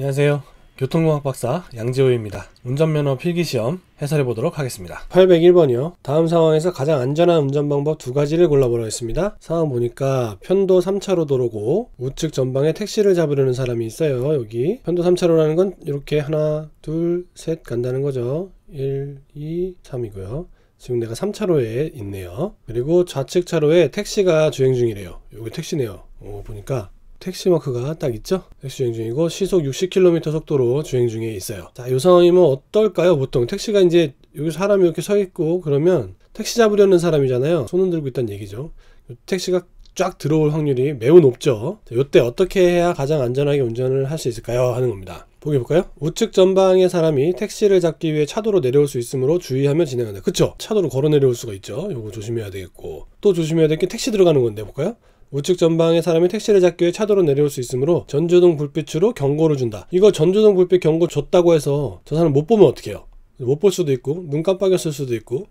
안녕하세요. 교통공학 박사 양지호입니다. 운전면허 필기시험 해설해 보도록 하겠습니다. 801번이요. 다음 상황에서 가장 안전한 운전 방법 두 가지를 골라보라겠습니다. 상황 보니까 편도 3차로 도로고 우측 전방에 택시를 잡으려는 사람이 있어요. 여기 편도 3차로라는 건 이렇게 하나 둘 셋 간다는 거죠. 1, 2, 3이고요. 지금 내가 3차로에 있네요. 그리고 좌측 차로에 택시가 주행 중이래요. 여기 택시네요. 오, 어, 보니까 택시마크가 딱 있죠? 택시 주행 중이고 시속 60km 속도로 주행 중에 있어요. 자, 이 상황이면 어떨까요? 보통 택시가 이제 여기 사람이 이렇게 서 있고 그러면 택시 잡으려는 사람이잖아요. 손은 들고 있다는 얘기죠. 택시가 쫙 들어올 확률이 매우 높죠. 이때 어떻게 해야 가장 안전하게 운전을 할 수 있을까요? 하는 겁니다. 보기 볼까요? 우측 전방의 사람이 택시를 잡기 위해 차도로 내려올 수 있으므로 주의하며 진행한다. 그쵸? 차도로 걸어 내려올 수가 있죠. 이거 조심해야 되겠고. 또 조심해야 될 게 택시 들어가는 건데 볼까요? 우측 전방에 사람이 택시를 잡기 위해 차도로 내려올 수 있으므로 전조등 불빛으로 경고를 준다. 이거 전조등 불빛 경고 줬다고 해서 저 사람 못 보면 어떡해요? 못 볼 수도 있고 눈 깜빡였을 수도 있고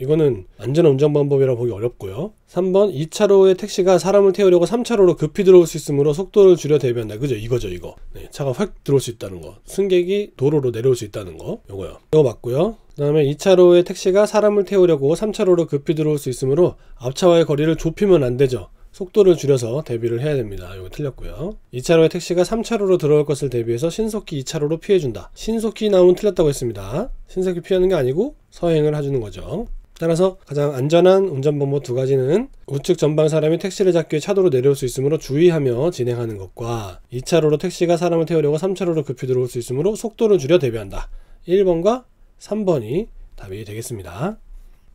이거는 안전 운전 방법이라 보기 어렵고요. 3번 2차로의 택시가 사람을 태우려고 3차로로 급히 들어올 수 있으므로 속도를 줄여 대비한다. 그죠? 이거죠 이거. 네, 차가 확 들어올 수 있다는 거. 승객이 도로로 내려올 수 있다는 거. 이거요 이거 맞고요. 그 다음에 2차로의 택시가 사람을 태우려고 3차로로 급히 들어올 수 있으므로 앞차와의 거리를 좁히면 안 되죠. 속도를 줄여서 대비를 해야 됩니다. 이거 틀렸고요. 2차로의 택시가 3차로로 들어올 것을 대비해서 신속히 2차로로 피해준다. 신속히 나온 틀렸다고 했습니다. 신속히 피하는 게 아니고 서행을 해주는 거죠. 따라서 가장 안전한 운전 방법 두 가지는 우측 전방 사람이 택시를 잡기 위해 차도로 내려올 수 있으므로 주의하며 진행하는 것과 2차로로 택시가 사람을 태우려고 3차로로 급히 들어올 수 있으므로 속도를 줄여 대비한다. 1번과 3번이 답이 되겠습니다.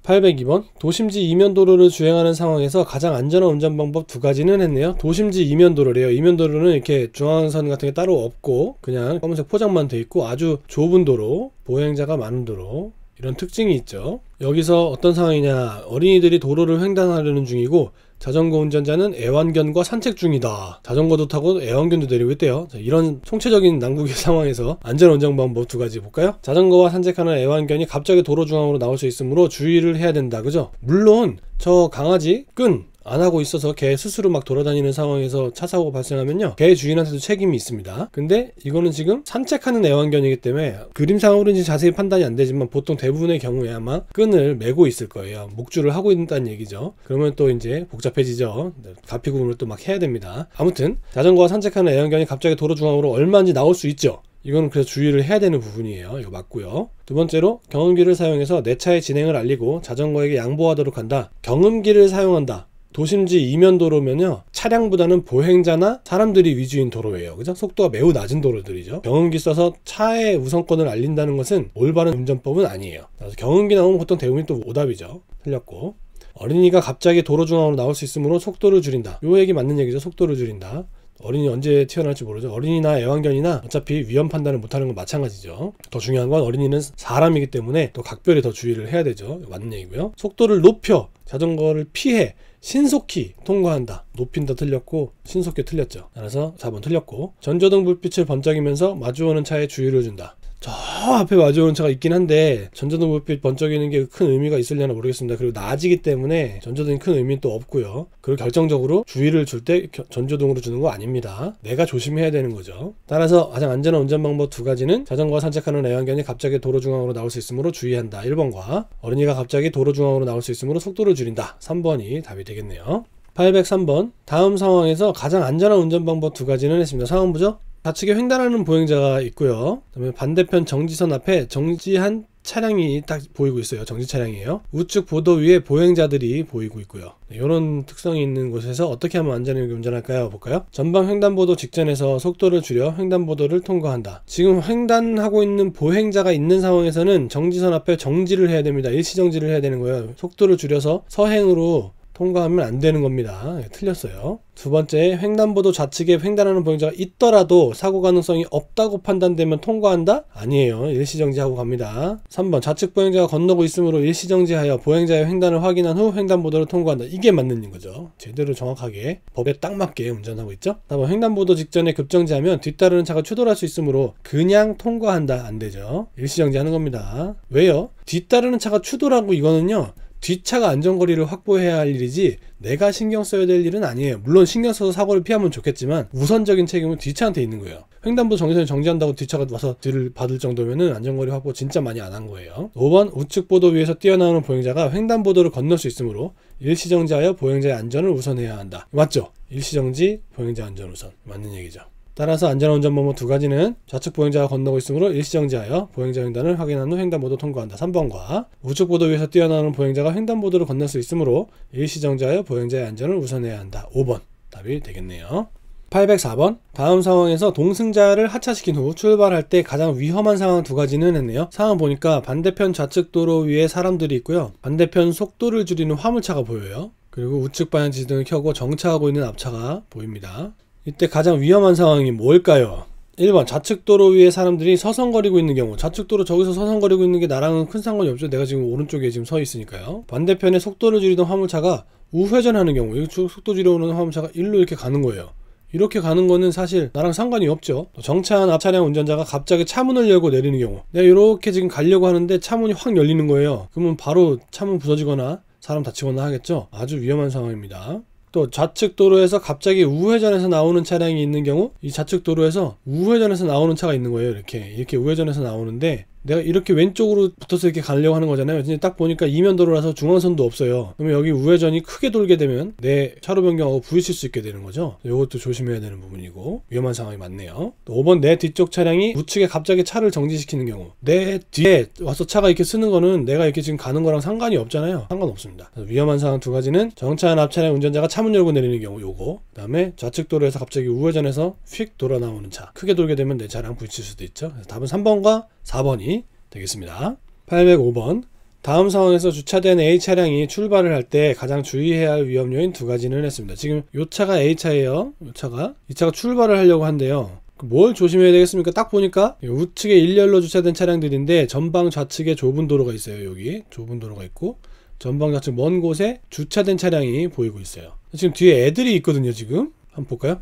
802번 도심지 이면 도로를 주행하는 상황에서 가장 안전한 운전 방법 두 가지는 했네요. 도심지 이면 도로래요. 이면 도로는 이렇게 중앙선 같은 게 따로 없고 그냥 검은색 포장만 돼 있고 아주 좁은 도로, 보행자가 많은 도로 이런 특징이 있죠. 여기서 어떤 상황이냐. 어린이들이 도로를 횡단하려는 중이고 자전거 운전자는 애완견과 산책 중이다. 자전거도 타고 애완견도 데리고 있대요. 자, 이런 총체적인 난국의 상황에서 안전운전 방법 두 가지 볼까요? 자전거와 산책하는 애완견이 갑자기 도로 중앙으로 나올 수 있으므로 주의를 해야 된다. 그죠? 물론 저 강아지 끈안 하고 있어서 개 스스로 막 돌아다니는 상황에서 차 사고 발생하면요 개 주인한테도 책임이 있습니다 근데 이거는 지금 산책하는 애완견이기 때문에 그림상으로는 자세히 판단이 안 되지만 보통 대부분의 경우에 아마 끈을 메고 있을 거예요 목줄을 하고 있다는 얘기죠 그러면 또 이제 복잡해지죠 가피 네, 구분을 또 막 해야 됩니다 아무튼 자전거와 산책하는 애완견이 갑자기 도로 중앙으로 얼마인지 나올 수 있죠 이거는 그래서 주의를 해야 되는 부분이에요. 이거 맞고요. 두 번째로 경음기를 사용해서 내 차의 진행을 알리고 자전거에게 양보하도록 한다. 경음기를 사용한다. 도심지 이면 도로면요 차량보다는 보행자나 사람들이 위주인 도로예요 그죠 속도가 매우 낮은 도로들이죠 경운기 써서 차의 우선권을 알린다는 것은 올바른 운전법은 아니에요 그래서 경운기 나오면 보통 대부분 또 오답이죠 틀렸고 어린이가 갑자기 도로 중앙으로 나올 수 있으므로 속도를 줄인다 요 얘기 맞는 얘기죠 속도를 줄인다 어린이 언제 태어날지 모르죠. 어린이나 애완견이나 어차피 위험 판단을 못하는 건 마찬가지죠. 더 중요한 건 어린이는 사람이기 때문에 또 각별히 더 주의를 해야 되죠. 맞는 얘기고요. 속도를 높여 자전거를 피해 신속히 통과한다. 높인다 틀렸고 신속히 틀렸죠. 따라서 4번 틀렸고 전조등 불빛을 번쩍이면서 마주오는 차에 주의를 준다. 저 앞에 마주오는 차가 있긴 한데 전자등 불빛 번쩍이는 게 큰 의미가 있을려나 모르겠습니다. 그리고 낮이기 때문에 전조등이 큰 의미는 또 없고요. 그리고 결정적으로 주의를 줄 때 전조등으로 주는 거 아닙니다. 내가 조심해야 되는 거죠. 따라서 가장 안전한 운전 방법 두 가지는 자전거와 산책하는 애완견이 갑자기 도로 중앙으로 나올 수 있으므로 주의한다. 1번과 어린이가 갑자기 도로 중앙으로 나올 수 있으므로 속도를 줄인다. 3번이 답이 되겠네요. 803번 다음 상황에서 가장 안전한 운전 방법 두 가지는 했습니다. 상황부죠? 좌측에 횡단하는 보행자가 있고요. 그다음에 반대편 정지선 앞에 정지한 차량이 딱 보이고 있어요. 정지 차량이에요. 우측 보도 위에 보행자들이 보이고 있고요. 이런 네, 특성이 있는 곳에서 어떻게 하면 안전하게 운전할까요? 볼까요? 전방 횡단보도 직전에서 속도를 줄여 횡단보도를 통과한다. 지금 횡단하고 있는 보행자가 있는 상황에서는 정지선 앞에 정지를 해야 됩니다. 일시정지를 해야 되는 거예요. 속도를 줄여서 서행으로 통과하면 안 되는 겁니다. 예, 틀렸어요. 두 번째, 횡단보도 좌측에 횡단하는 보행자가 있더라도 사고 가능성이 없다고 판단되면 통과한다? 아니에요. 일시정지하고 갑니다. 3번, 좌측 보행자가 건너고 있으므로 일시정지하여 보행자의 횡단을 확인한 후 횡단보도를 통과한다. 이게 맞는 거죠. 제대로 정확하게 법에 딱 맞게 운전하고 있죠. 4번, 횡단보도 직전에 급정지하면 뒤따르는 차가 추돌할 수 있으므로 그냥 통과한다. 안 되죠. 일시정지하는 겁니다. 왜요? 뒤따르는 차가 추돌하고 이거는요. 뒷차가 안전거리를 확보해야 할 일이지 내가 신경 써야 될 일은 아니에요. 물론 신경 써서 사고를 피하면 좋겠지만 우선적인 책임은 뒷차한테 있는 거예요. 횡단보 정지선을 정지한다고 뒷차가 와서 뒤를 받을 정도면 안전거리 확보 진짜 많이 안 한 거예요. 5번 우측 보도 위에서 뛰어나오는 보행자가 횡단보도를 건널 수 있으므로 일시정지하여 보행자의 안전을 우선해야 한다. 맞죠? 일시정지, 보행자 안전 우선. 맞는 얘기죠. 따라서 안전 운전 범호 두 가지는 좌측 보행자가 건너고 있으므로 일시정지하여 보행자 횡단을 확인한 후 횡단보도 통과한다. 3번과 우측 보도 위에서 뛰어나오는 보행자가 횡단보도를 건널 수 있으므로 일시정지하여 보행자의 안전을 우선해야 한다. 5번 답이 되겠네요. 804번 다음 상황에서 동승자를 하차시킨 후 출발할 때 가장 위험한 상황 두 가지는 했네요 상황 보니까 반대편 좌측 도로 위에 사람들이 있고요 반대편 속도를 줄이는 화물차가 보여요 그리고 우측 방향 지등을 켜고 정차하고 있는 앞차가 보입니다 이때 가장 위험한 상황이 뭘까요? 1번 좌측도로 위에 사람들이 서성거리고 있는 경우 좌측도로 저기서 서성거리고 있는 게 나랑은 큰 상관이 없죠 내가 지금 오른쪽에 지금 서 있으니까요 반대편에 속도를 줄이던 화물차가 우회전하는 경우 여기 속도 줄여오는 화물차가 일로 이렇게 가는 거예요 이렇게 가는 거는 사실 나랑 상관이 없죠 정차한 앞차량 운전자가 갑자기 차문을 열고 내리는 경우 내가 이렇게 지금 가려고 하는데 차문이 확 열리는 거예요 그러면 바로 차문 부서지거나 사람 다치거나 하겠죠 아주 위험한 상황입니다 또 좌측 도로에서 갑자기 우회전에서 나오는 차량이 있는 경우 이 좌측 도로에서 우회전에서 나오는 차가 있는 거예요 이렇게 이렇게 우회전에서 나오는데 내가 이렇게 왼쪽으로 붙어서 이렇게 가려고 하는 거잖아요 이제 딱 보니까 이면도로라서 중앙선도 없어요 그러면 여기 우회전이 크게 돌게 되면 내 차로 변경하고 부딪힐 수 있게 되는 거죠 이것도 조심해야 되는 부분이고 위험한 상황이 많네요 또 5번 내 뒤쪽 차량이 우측에 갑자기 차를 정지시키는 경우 내 뒤에 와서 차가 이렇게 쓰는 거는 내가 이렇게 지금 가는 거랑 상관이 없잖아요 상관없습니다 위험한 상황 두 가지는 정차한 앞 차량 운전자가 차문 열고 내리는 경우 요거 그 다음에 좌측 도로에서 갑자기 우회전해서 휙 돌아 나오는 차 크게 돌게 되면 내차량 부딪힐 수도 있죠 답은 3번과 4번이 되겠습니다. 805번 다음 상황에서 주차된 A 차량이 출발을 할 때 가장 주의해야 할 위험 요인 두 가지는 했습니다. 지금 요 차가 A 차예요. 요 차가 이 차가 출발을 하려고 한대요. 뭘 조심해야 되겠습니까? 딱 보니까 우측에 일렬로 주차된 차량들인데 전방 좌측에 좁은 도로가 있어요. 여기 좁은 도로가 있고 전방 좌측 먼 곳에 주차된 차량이 보이고 있어요. 지금 뒤에 애들이 있거든요. 지금 한번 볼까요?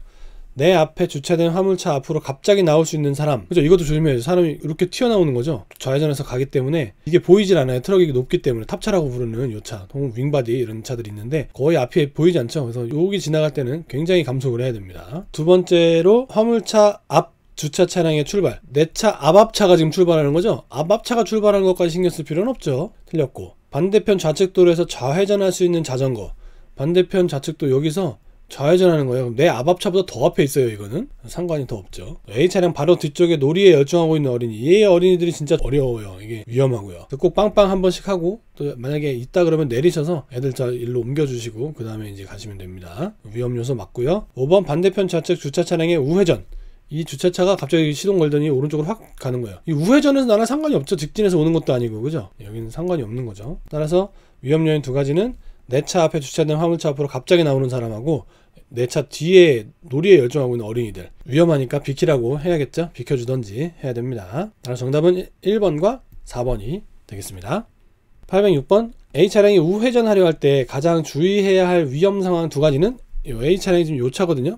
내 앞에 주차된 화물차 앞으로 갑자기 나올 수 있는 사람 그죠 이것도 조심해야죠 사람이 이렇게 튀어나오는 거죠 좌회전해서 가기 때문에 이게 보이질 않아요 트럭이 높기 때문에 탑차라고 부르는 요차 혹은 윙바디 이런 차들이 있는데 거의 앞에 보이지 않죠 그래서 여기 지나갈 때는 굉장히 감속을 해야 됩니다 두 번째로 화물차 앞 주차 차량의 출발 내 차 앞 앞차가 지금 출발하는 거죠 앞 앞차가 출발하는 것까지 신경 쓸 필요는 없죠 틀렸고 반대편 좌측 도로에서 좌회전할 수 있는 자전거 반대편 좌측도 여기서 좌회전하는 거예요. 내 앞앞차보다 더 앞에 있어요. 이거는 상관이 더 없죠. A 차량 바로 뒤쪽에 놀이에 열중하고 있는 어린이. 이 어린이들이 진짜 어려워요. 이게 위험하고요. 꼭 빵빵 한 번씩 하고 또 만약에 있다 그러면 내리셔서 애들 자 일로 옮겨주시고 그 다음에 이제 가시면 됩니다. 위험 요소 맞고요. 5번 반대편 좌측 주차 차량의 우회전. 이 주차차가 갑자기 시동 걸더니 오른쪽으로 확 가는 거예요. 이 우회전은 나랑 상관이 없죠. 직진해서 오는 것도 아니고, 그죠? 여기는 상관이 없는 거죠. 따라서 위험 요인 두 가지는 내차 앞에 주차된 화물차 앞으로 갑자기 나오는 사람하고 내 차 뒤에 놀이에 열중하고 있는 어린이들 위험하니까 비키라고 해야겠죠 비켜주던지 해야 됩니다 따라서 정답은 1번과 4번이 되겠습니다 806번 A 차량이 우회전하려 할 때 가장 주의해야 할 위험 상황 두 가지는 요 A 차량이 지금 요 차거든요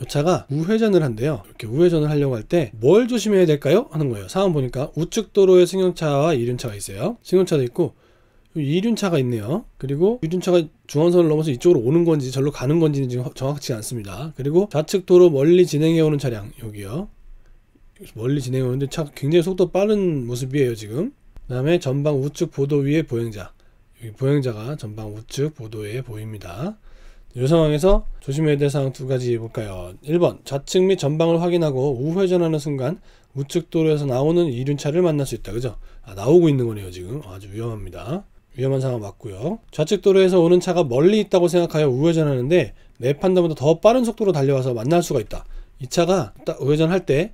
요 차가 우회전을 한대요 이렇게 우회전을 하려고 할 때 뭘 조심해야 될까요? 하는 거예요 상황 보니까 우측 도로에 승용차와 이륜차가 있어요 승용차도 있고 이륜차가 있네요. 그리고 이륜차가 중앙선을 넘어서 이쪽으로 오는 건지 절로 가는 건지는 지금 정확치 않습니다. 그리고 좌측 도로 멀리 진행해오는 차량 여기요. 멀리 진행해오는데 차 굉장히 속도 빠른 모습이에요 지금. 그 다음에 전방 우측 보도 위에 보행자. 여기 보행자가 전방 우측 보도에 보입니다. 이 상황에서 조심해야 될 사항 두 가지 볼까요? 1번 좌측 및 전방을 확인하고 우회전하는 순간 우측 도로에서 나오는 이륜차를 만날 수 있다. 그죠? 아, 나오고 있는 거네요 지금 아주 위험합니다. 위험한 상황 맞고요. 좌측 도로에서 오는 차가 멀리 있다고 생각하여 우회전하는데 내 판단보다 더 빠른 속도로 달려와서 만날 수가 있다. 이 차가 딱 우회전할 때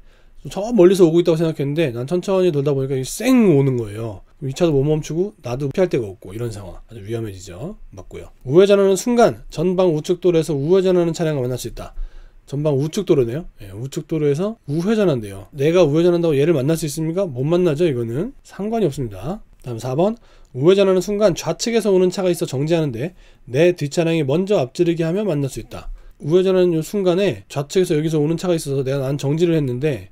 저 멀리서 오고 있다고 생각했는데 난 천천히 돌다 보니까 쌩 오는 거예요. 이 차도 못 멈추고 나도 피할 데가 없고 이런 상황 아주 위험해지죠. 맞고요. 우회전하는 순간 전방 우측 도로에서 우회전하는 차량을 만날 수 있다. 전방 우측 도로네요. 예, 우측 도로에서 우회전한대요. 내가 우회전한다고 얘를 만날 수 있습니까? 못 만나죠. 이거는 상관이 없습니다. 다음 4번 우회전하는 순간 좌측에서 오는 차가 있어 정지하는데 내 뒷차량이 먼저 앞지르게 하면 만날 수 있다. 우회전하는 요 순간에 좌측에서 여기서 오는 차가 있어서 내가 난 정지를 했는데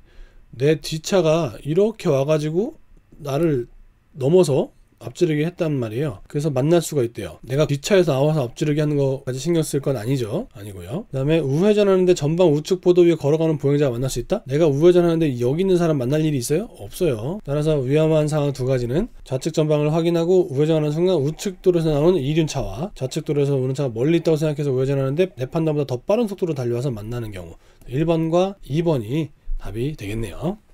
내 뒷차가 이렇게 와가지고 나를 넘어서 앞지르기 했단 말이에요. 그래서 만날 수가 있대요. 내가 뒷차에서 나와서 앞지르기 하는 거까지 신경 쓸 건 아니죠. 아니고요. 그 다음에 우회전하는데 전방 우측 보도 위에 걸어가는 보행자 만날 수 있다? 내가 우회전하는데 여기 있는 사람 만날 일이 있어요? 없어요. 따라서 위험한 상황 두 가지는 좌측 전방을 확인하고 우회전하는 순간 우측 도로에서 나오는 이륜차와 좌측 도로에서 오는 차가 멀리 있다고 생각해서 우회전하는데 내 판단보다 더 빠른 속도로 달려와서 만나는 경우 1번과 2번이 답이 되겠네요.